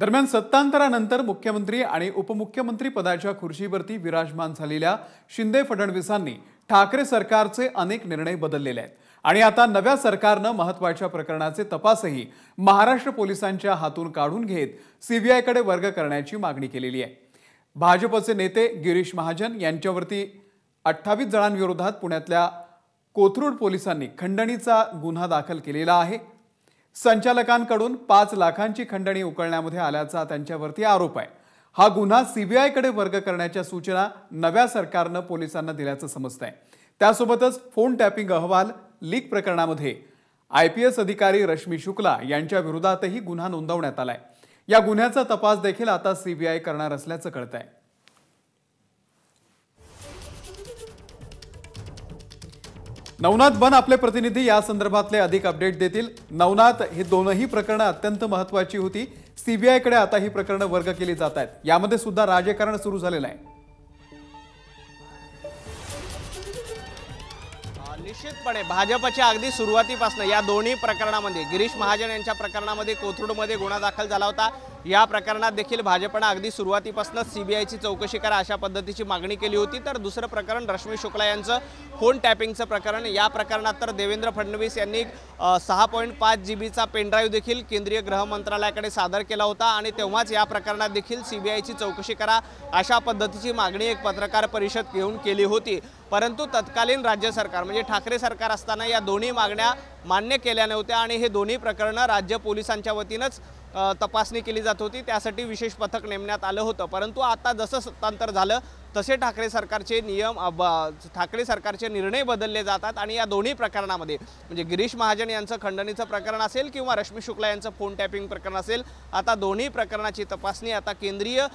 दरम्यान सत्तांतरानंतर मुख्यमंत्री आणि उपमुख्यमंत्री पदाच्या खुर्शीवरती विराजमान झालेल्या शिंदे फडणवीसांनी ठाकरे सरकारचे अनेक निर्णय बदललेले आहेत आणि आता नव्या सरकारनं महत्वाच्या प्रकरणाचे तपासही महाराष्ट्र पोलिसांच्या हातून काढून घेत सीबीआयकडे वर्ग करण्याची मागणी केलेली आहे भाजपचे नेते गिरीश महाजन यांच्यावरती अठ्ठावीस जणांविरोधात पुण्यातल्या कोथरूड पोलिसांनी खंडणीचा गुन्हा दाखल केलेला आहे संचालकांकडून पाच लाखांची खंडणी उकळण्यामध्ये आल्याचा त्यांच्यावरती आरोप आहे हा गुन्हा सीबीआयकडे वर्ग करण्याच्या सूचना नव्या सरकारनं पोलिसांना दिल्याचं समजत आहे त्यासोबतच फोन टॅपिंग अहवाल लीक प्रकरणामध्ये आय पी एस अधिकारी रश्मी शुक्ला यांच्या विरोधातही गुन्हा नोंदवण्यात आलाय या गुन्ह्याचा तपास देखील आता सीबीआय करणार असल्याचं कळत आहे नवनाथ बन आपले प्रतिनिधी या संदर्भातले अधिक अपडेट देतील नवनाथ हे दोनही प्रकरणं अत्यंत महत्वाची होती सीबीआयकडे आता ही प्रकरणं वर्ग केली जात आहेत यामध्ये सुद्धा राजकारण सुरू झालेलं आहे निश्चितपणे भाजपच्या अगदी सुरुवातीपासून या दोन्ही प्रकरणामध्ये गिरीश महाजन यांच्या प्रकरणामध्ये कोथरूडमध्ये गुन्हा दाखल झाला होता या प्रकरणात देखील भाजपनं अगदी सुरुवातीपासूनच सी बी आयची चौकशी करा अशा पद्धतीची मागणी केली होती तर दुसरं प्रकरण रश्मी शुक्ला यांचं फोन टॅपिंगचं प्रकरण या प्रकरणात तर देवेंद्र फडणवीस यांनी सहा पॉईंट पाच जी बीचा पेनड्राईव्ह देखील केंद्रीय गृह मंत्रालयाकडे सादर केला होता आणि तेव्हाच या प्रकरणात देखील सी बी आयची चौकशी करा अशा पद्धतीची मागणी एक पत्रकार परिषद घेऊन केली होती परंतु तत्कालीन राज्य सरकार म्हणजे ठाकरे सरकार असताना या दोन्ही मागण्या मान्य केल्या नव्हत्या आणि हे दोन्ही प्रकरणं राज्य पोलिसांच्या वतीनंच तपासणी केली जात होती त्यासाठी विशेष पथक नेमण्यात आलं होतं परंतु आता जसं सत्तांतर झालं तसे ठाकरे सरकारचे नियम ठाकरे सरकारचे निर्णय बदलले जातात आणि या दोन्ही प्रकरणामध्ये म्हणजे गिरीश महाजन यांचं खंडणीचं प्रकरण असेल किंवा रश्मी शुक्ला यांचं फोन टॅपिंग प्रकरण असेल आता दोन्ही प्रकरणाची तपासणी आता केंद्रीय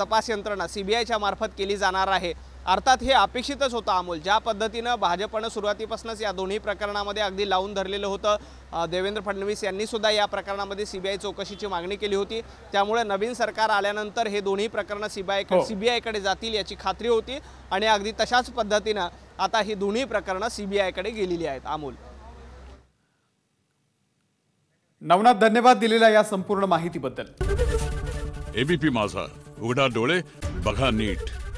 तपास यंत्रणा सी बी आयच्या मार्फत केली जाणार आहे अर्थात हे अपेक्षितच होतं अमोल ज्या पद्धतीनं भाजपनं सुरुवातीपासूनच या दोन्ही प्रकरणामध्ये अगदी लावून धरलेलं होतं देवेंद्र फडणवीस यांनीसुद्धा या प्रकरणामध्ये सीबीआय चौकशीची मागणी केली होती त्यामुळे नवीन सरकार आल्यानंतर हे दोन्ही प्रकरणं सीबीआय बी हो. जातील याची खात्री होती आणि अगदी तशाच पद्धतीनं आता ही दोन्ही प्रकरणं सी बी गेलेली आहेत अमोल नवनाथ धन्यवाद दिलेल्या या संपूर्ण माहितीबद्दल एबीपी माझा उघडा डोळे बघा नीट